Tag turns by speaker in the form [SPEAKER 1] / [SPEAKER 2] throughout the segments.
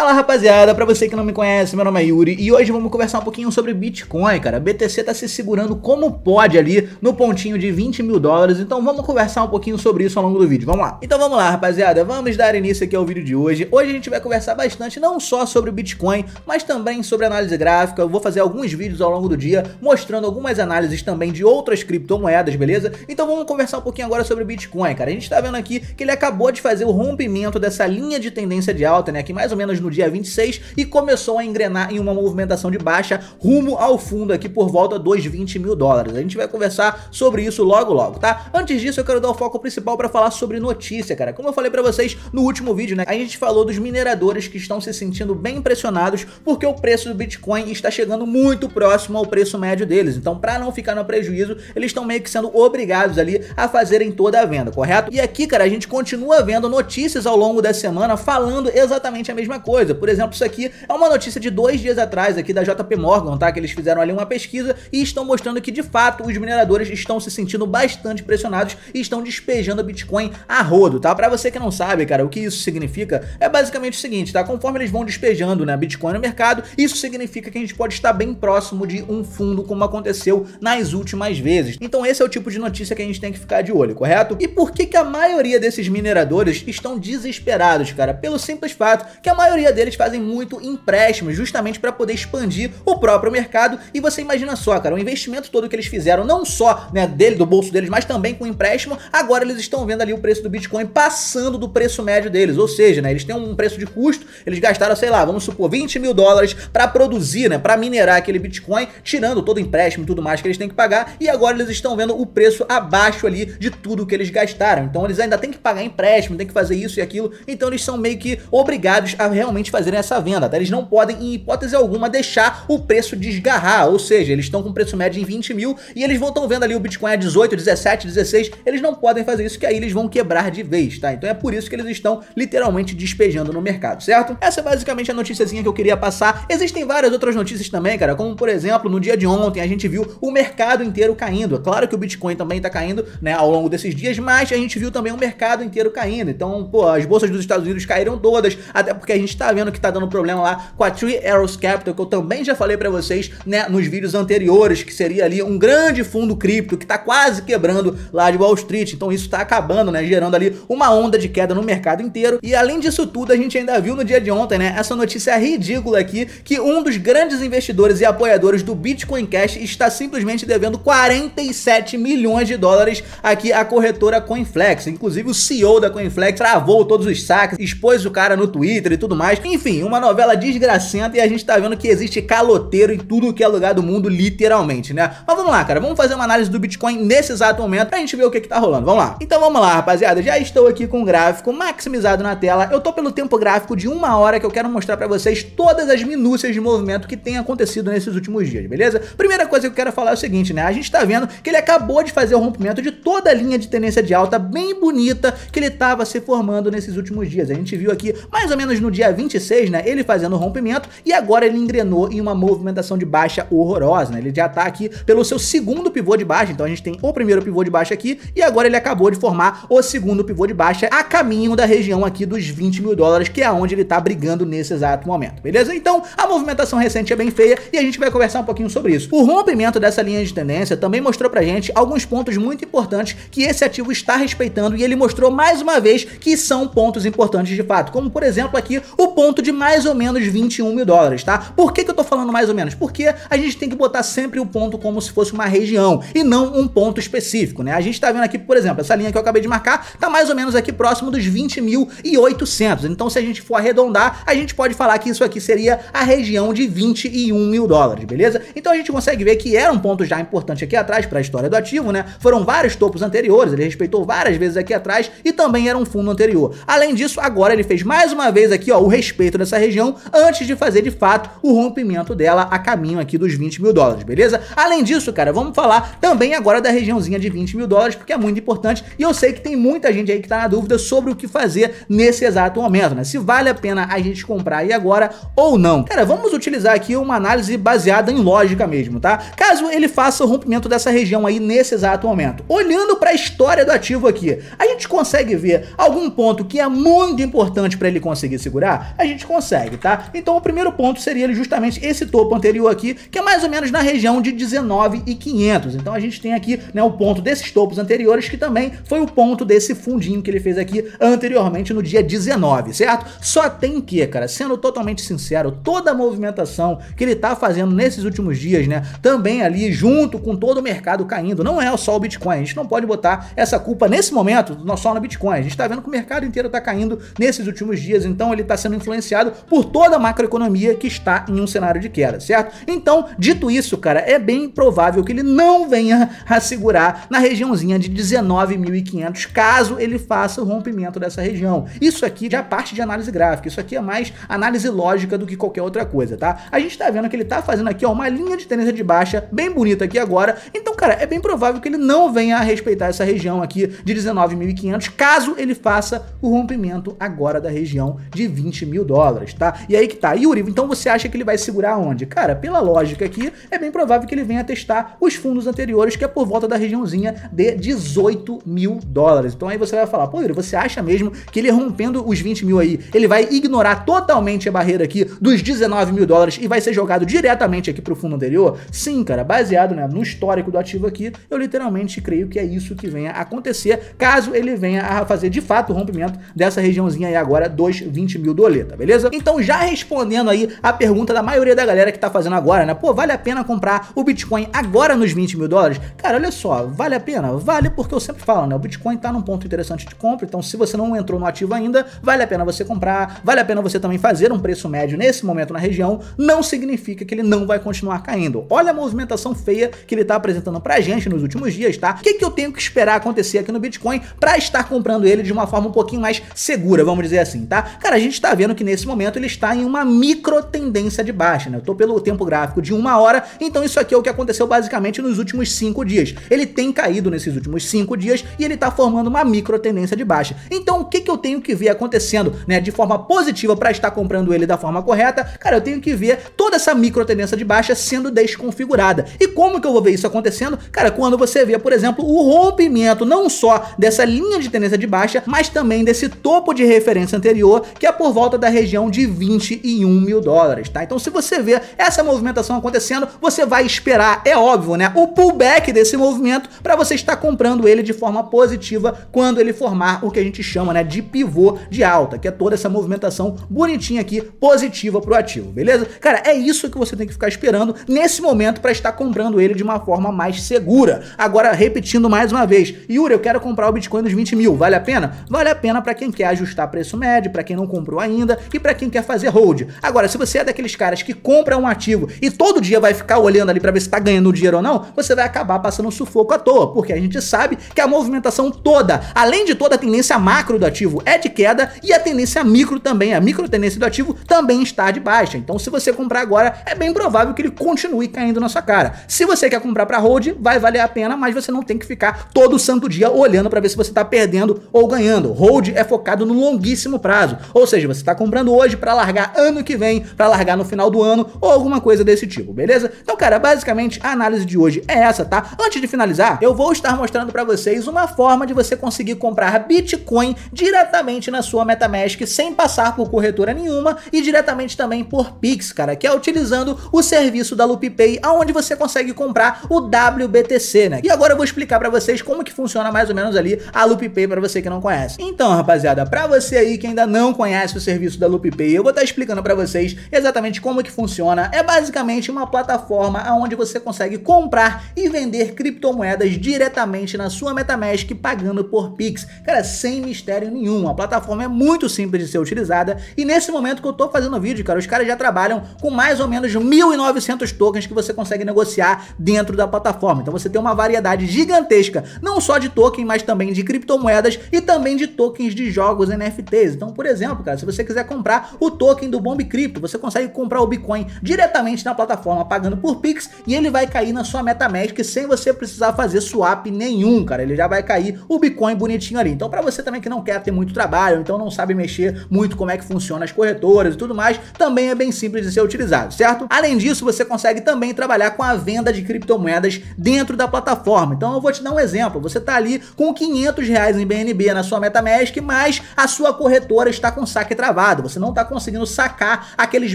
[SPEAKER 1] Fala rapaziada, pra você que não me conhece, meu nome é Yuri e hoje vamos conversar um pouquinho sobre Bitcoin, cara. BTC tá se segurando como pode ali no pontinho de 20 mil dólares, então vamos conversar um pouquinho sobre isso ao longo do vídeo, vamos lá. Então vamos lá rapaziada, vamos dar início aqui ao vídeo de hoje. Hoje a gente vai conversar bastante não só sobre Bitcoin, mas também sobre análise gráfica. Eu vou fazer alguns vídeos ao longo do dia mostrando algumas análises também de outras criptomoedas, beleza? Então vamos conversar um pouquinho agora sobre Bitcoin, cara. A gente tá vendo aqui que ele acabou de fazer o rompimento dessa linha de tendência de alta, né, que mais ou menos no no dia 26 e começou a engrenar em uma movimentação de baixa rumo ao fundo aqui por volta dos 20 mil dólares. A gente vai conversar sobre isso logo logo, tá? Antes disso, eu quero dar o foco principal para falar sobre notícia, cara. Como eu falei para vocês no último vídeo, né? A gente falou dos mineradores que estão se sentindo bem impressionados porque o preço do Bitcoin está chegando muito próximo ao preço médio deles. Então, para não ficar no prejuízo, eles estão meio que sendo obrigados ali a fazerem toda a venda, correto? E aqui, cara, a gente continua vendo notícias ao longo da semana falando exatamente a mesma coisa coisa. Por exemplo, isso aqui é uma notícia de dois dias atrás aqui da JP Morgan, tá? Que eles fizeram ali uma pesquisa e estão mostrando que de fato os mineradores estão se sentindo bastante pressionados e estão despejando Bitcoin a rodo, tá? Para você que não sabe, cara, o que isso significa é basicamente o seguinte, tá? Conforme eles vão despejando, né, Bitcoin no mercado, isso significa que a gente pode estar bem próximo de um fundo como aconteceu nas últimas vezes. Então esse é o tipo de notícia que a gente tem que ficar de olho, correto? E por que que a maioria desses mineradores estão desesperados, cara? Pelo simples fato que a maioria maioria deles fazem muito empréstimo, justamente para poder expandir o próprio mercado. E você imagina só, cara, o investimento todo que eles fizeram, não só né, dele, do bolso deles, mas também com empréstimo, agora eles estão vendo ali o preço do Bitcoin passando do preço médio deles. Ou seja, né, eles têm um preço de custo, eles gastaram, sei lá, vamos supor, 20 mil dólares para produzir, né, para minerar aquele Bitcoin, tirando todo o empréstimo e tudo mais que eles têm que pagar, e agora eles estão vendo o preço abaixo ali de tudo que eles gastaram. Então eles ainda têm que pagar empréstimo, têm que fazer isso e aquilo, então eles são meio que obrigados a realmente realmente fazerem essa venda. Tá? Eles não podem, em hipótese alguma, deixar o preço desgarrar, ou seja, eles estão com preço médio em 20 mil e eles vão estar vendo ali o Bitcoin a 18, 17, 16, eles não podem fazer isso, que aí eles vão quebrar de vez, tá? Então é por isso que eles estão literalmente despejando no mercado, certo? Essa é basicamente a noticiazinha que eu queria passar. Existem várias outras notícias também, cara, como por exemplo, no dia de ontem a gente viu o mercado inteiro caindo. É claro que o Bitcoin também tá caindo, né, ao longo desses dias, mas a gente viu também o mercado inteiro caindo. Então, pô, as bolsas dos Estados Unidos caíram todas, até porque a gente tá vendo que tá dando problema lá com a Tree Arrows Capital, que eu também já falei pra vocês, né, nos vídeos anteriores, que seria ali um grande fundo cripto que tá quase quebrando lá de Wall Street. Então isso tá acabando, né, gerando ali uma onda de queda no mercado inteiro. E além disso tudo, a gente ainda viu no dia de ontem, né, essa notícia ridícula aqui, que um dos grandes investidores e apoiadores do Bitcoin Cash está simplesmente devendo 47 milhões de dólares aqui à corretora CoinFlex. Inclusive o CEO da CoinFlex travou todos os saques, expôs o cara no Twitter e tudo mais mais. Enfim, uma novela desgracenta e a gente tá vendo que existe caloteiro em tudo que é lugar do mundo, literalmente, né? Mas vamos lá, cara, vamos fazer uma análise do Bitcoin nesse exato momento pra gente ver o que que tá rolando. Vamos lá. Então vamos lá, rapaziada. Já estou aqui com o gráfico maximizado na tela. Eu tô pelo tempo gráfico de uma hora que eu quero mostrar pra vocês todas as minúcias de movimento que tem acontecido nesses últimos dias, beleza? Primeira coisa que eu quero falar é o seguinte, né? A gente tá vendo que ele acabou de fazer o rompimento de toda a linha de tendência de alta bem bonita que ele tava se formando nesses últimos dias. A gente viu aqui mais ou menos no dia 20 26, né, ele fazendo o rompimento e agora ele engrenou em uma movimentação de baixa horrorosa, né? Ele já tá aqui pelo seu segundo pivô de baixa, então a gente tem o primeiro pivô de baixa aqui e agora ele acabou de formar o segundo pivô de baixa a caminho da região aqui dos 20 mil dólares, que é onde ele tá brigando nesse exato momento, beleza? Então a movimentação recente é bem feia e a gente vai conversar um pouquinho sobre isso. O rompimento dessa linha de tendência também mostrou pra gente alguns pontos muito importantes que esse ativo está respeitando e ele mostrou mais uma vez que são pontos importantes de fato, como por exemplo aqui o ponto de mais ou menos 21 mil dólares, tá? Por que, que eu tô falando mais ou menos? Porque a gente tem que botar sempre o ponto como se fosse uma região e não um ponto específico, né? A gente tá vendo aqui, por exemplo, essa linha que eu acabei de marcar tá mais ou menos aqui próximo dos 20.800. Então, se a gente for arredondar, a gente pode falar que isso aqui seria a região de 21 mil dólares, beleza? Então a gente consegue ver que era um ponto já importante aqui atrás para a história do ativo, né? Foram vários topos anteriores, ele respeitou várias vezes aqui atrás e também era um fundo anterior. Além disso, agora ele fez mais uma vez aqui, ó, o respeito dessa região antes de fazer de fato o rompimento dela a caminho aqui dos 20 mil dólares, beleza? Além disso, cara, vamos falar também agora da regiãozinha de 20 mil dólares, porque é muito importante e eu sei que tem muita gente aí que tá na dúvida sobre o que fazer nesse exato momento, né? Se vale a pena a gente comprar aí agora ou não. Cara, vamos utilizar aqui uma análise baseada em lógica mesmo, tá? Caso ele faça o rompimento dessa região aí nesse exato momento. Olhando para a história do ativo aqui, a gente consegue ver algum ponto que é muito importante para ele conseguir segurar? a gente consegue, tá? Então o primeiro ponto seria justamente esse topo anterior aqui, que é mais ou menos na região de 19,500. Então a gente tem aqui né, o ponto desses topos anteriores, que também foi o ponto desse fundinho que ele fez aqui anteriormente no dia 19, certo? Só tem que, cara, sendo totalmente sincero, toda a movimentação que ele tá fazendo nesses últimos dias, né, também ali junto com todo o mercado caindo, não é só o Bitcoin, a gente não pode botar essa culpa nesse momento só no Bitcoin, a gente tá vendo que o mercado inteiro tá caindo nesses últimos dias, então ele tá sendo influenciado por toda a macroeconomia que está em um cenário de queda, certo? Então, dito isso, cara, é bem provável que ele não venha a segurar na regiãozinha de 19.500, caso ele faça o rompimento dessa região. Isso aqui já parte de análise gráfica, isso aqui é mais análise lógica do que qualquer outra coisa, tá? A gente tá vendo que ele tá fazendo aqui, ó, uma linha de tendência de baixa bem bonita aqui agora, então, cara, é bem provável que ele não venha a respeitar essa região aqui de 19.500, caso ele faça o rompimento agora da região de 20 mil dólares, tá? E aí que tá. Yuri, então você acha que ele vai segurar onde? Cara, pela lógica aqui, é bem provável que ele venha testar os fundos anteriores, que é por volta da regiãozinha de 18 mil dólares. Então aí você vai falar, pô, Yuri, você acha mesmo que ele rompendo os 20 mil aí, ele vai ignorar totalmente a barreira aqui dos 19 mil dólares e vai ser jogado diretamente aqui pro fundo anterior? Sim, cara, baseado né, no histórico do ativo aqui, eu literalmente creio que é isso que venha a acontecer, caso ele venha a fazer de fato o rompimento dessa regiãozinha aí agora dos 20 mil dólares preta, beleza? Então já respondendo aí a pergunta da maioria da galera que tá fazendo agora, né? Pô, vale a pena comprar o Bitcoin agora nos 20 mil dólares? Cara, olha só, vale a pena? Vale porque eu sempre falo, né? O Bitcoin tá num ponto interessante de compra, então se você não entrou no ativo ainda, vale a pena você comprar, vale a pena você também fazer um preço médio nesse momento na região, não significa que ele não vai continuar caindo. Olha a movimentação feia que ele tá apresentando pra gente nos últimos dias, tá? O que, que eu tenho que esperar acontecer aqui no Bitcoin para estar comprando ele de uma forma um pouquinho mais segura, vamos dizer assim, tá? Cara, a gente tá vendo vendo que nesse momento ele está em uma micro tendência de baixa, né? Eu tô pelo tempo gráfico de uma hora, então isso aqui é o que aconteceu basicamente nos últimos cinco dias. Ele tem caído nesses últimos cinco dias e ele está formando uma micro tendência de baixa. Então o que, que eu tenho que ver acontecendo, né, de forma positiva para estar comprando ele da forma correta? Cara, eu tenho que ver toda essa micro tendência de baixa sendo desconfigurada. E como que eu vou ver isso acontecendo? Cara, quando você vê, por exemplo, o rompimento não só dessa linha de tendência de baixa, mas também desse topo de referência anterior, que é por volta volta da região de 21 mil dólares, tá? Então se você vê essa movimentação acontecendo, você vai esperar, é óbvio, né? O pullback desse movimento para você estar comprando ele de forma positiva quando ele formar o que a gente chama, né, de pivô de alta, que é toda essa movimentação bonitinha aqui, positiva pro ativo, beleza? Cara, é isso que você tem que ficar esperando nesse momento para estar comprando ele de uma forma mais segura. Agora, repetindo mais uma vez, Yuri, eu quero comprar o Bitcoin dos 20 mil, vale a pena? Vale a pena para quem quer ajustar preço médio, para quem não comprou ainda, ainda e para quem quer fazer hold. Agora, se você é daqueles caras que compra um ativo e todo dia vai ficar olhando ali para ver se está ganhando dinheiro ou não, você vai acabar passando sufoco à toa, porque a gente sabe que a movimentação toda, além de toda a tendência macro do ativo é de queda e a tendência micro também, a micro tendência do ativo também está de baixa. Então, se você comprar agora, é bem provável que ele continue caindo na sua cara. Se você quer comprar para hold, vai valer a pena, mas você não tem que ficar todo santo dia olhando para ver se você está perdendo ou ganhando. Hold é focado no longuíssimo prazo, ou seja, você está está comprando hoje para largar ano que vem, para largar no final do ano ou alguma coisa desse tipo, beleza? Então, cara, basicamente a análise de hoje é essa, tá? Antes de finalizar, eu vou estar mostrando para vocês uma forma de você conseguir comprar Bitcoin diretamente na sua MetaMask sem passar por corretora nenhuma e diretamente também por Pix, cara, que é utilizando o serviço da LoopPay, aonde você consegue comprar o WBTC, né? E agora eu vou explicar para vocês como que funciona mais ou menos ali a LoopPay para você que não conhece. Então, rapaziada, para você aí que ainda não conhece o serviço serviço da LoopPay. Eu vou estar explicando para vocês exatamente como que funciona. É basicamente uma plataforma onde você consegue comprar e vender criptomoedas diretamente na sua MetaMask pagando por Pix. Cara, sem mistério nenhum. A plataforma é muito simples de ser utilizada e nesse momento que eu tô fazendo o vídeo, cara, os caras já trabalham com mais ou menos 1.900 tokens que você consegue negociar dentro da plataforma. Então você tem uma variedade gigantesca, não só de token, mas também de criptomoedas e também de tokens de jogos NFTs. Então, por exemplo, cara, se você quiser comprar o token do Bomb Crypto, você consegue comprar o Bitcoin diretamente na plataforma pagando por Pix e ele vai cair na sua MetaMask sem você precisar fazer swap nenhum, cara. Ele já vai cair o Bitcoin bonitinho ali. Então, para você também que não quer ter muito trabalho, então não sabe mexer muito como é que funciona as corretoras e tudo mais, também é bem simples de ser utilizado, certo? Além disso, você consegue também trabalhar com a venda de criptomoedas dentro da plataforma. Então, eu vou te dar um exemplo. Você tá ali com 500 reais em BNB na sua MetaMask, mas a sua corretora está com saque travado travado, você não está conseguindo sacar aqueles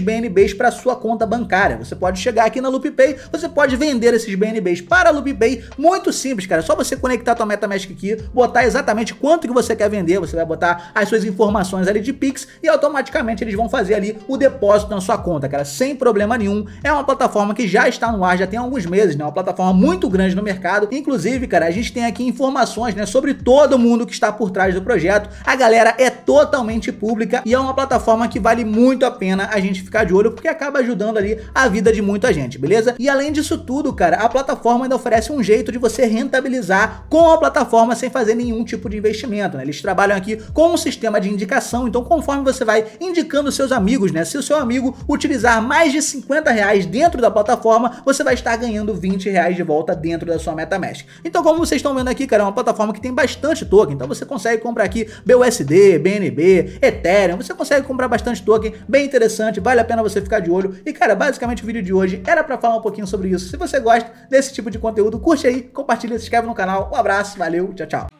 [SPEAKER 1] BNBs para sua conta bancária. Você pode chegar aqui na LoopPay, você pode vender esses BNBs para a LoopPay, muito simples, cara. É só você conectar sua MetaMask aqui, botar exatamente quanto que você quer vender, você vai botar as suas informações ali de Pix e automaticamente eles vão fazer ali o depósito na sua conta, cara, sem problema nenhum. É uma plataforma que já está no ar, já tem alguns meses, né? É uma plataforma muito grande no mercado. Inclusive, cara, a gente tem aqui informações, né, sobre todo mundo que está por trás do projeto. A galera é totalmente pública e é uma plataforma que vale muito a pena a gente ficar de olho, porque acaba ajudando ali a vida de muita gente, beleza? E além disso tudo, cara, a plataforma ainda oferece um jeito de você rentabilizar com a plataforma sem fazer nenhum tipo de investimento, né? Eles trabalham aqui com um sistema de indicação, então conforme você vai indicando seus amigos, né? Se o seu amigo utilizar mais de 50 reais dentro da plataforma, você vai estar ganhando 20 reais de volta dentro da sua MetaMask. Então como vocês estão vendo aqui, cara, é uma plataforma que tem bastante token, então você consegue comprar aqui BUSD, BNB, Ethereum, você consegue consegue comprar bastante token, bem interessante, vale a pena você ficar de olho. E cara, basicamente o vídeo de hoje era para falar um pouquinho sobre isso. Se você gosta desse tipo de conteúdo, curte aí, compartilha, se inscreve no canal. Um abraço, valeu, tchau, tchau.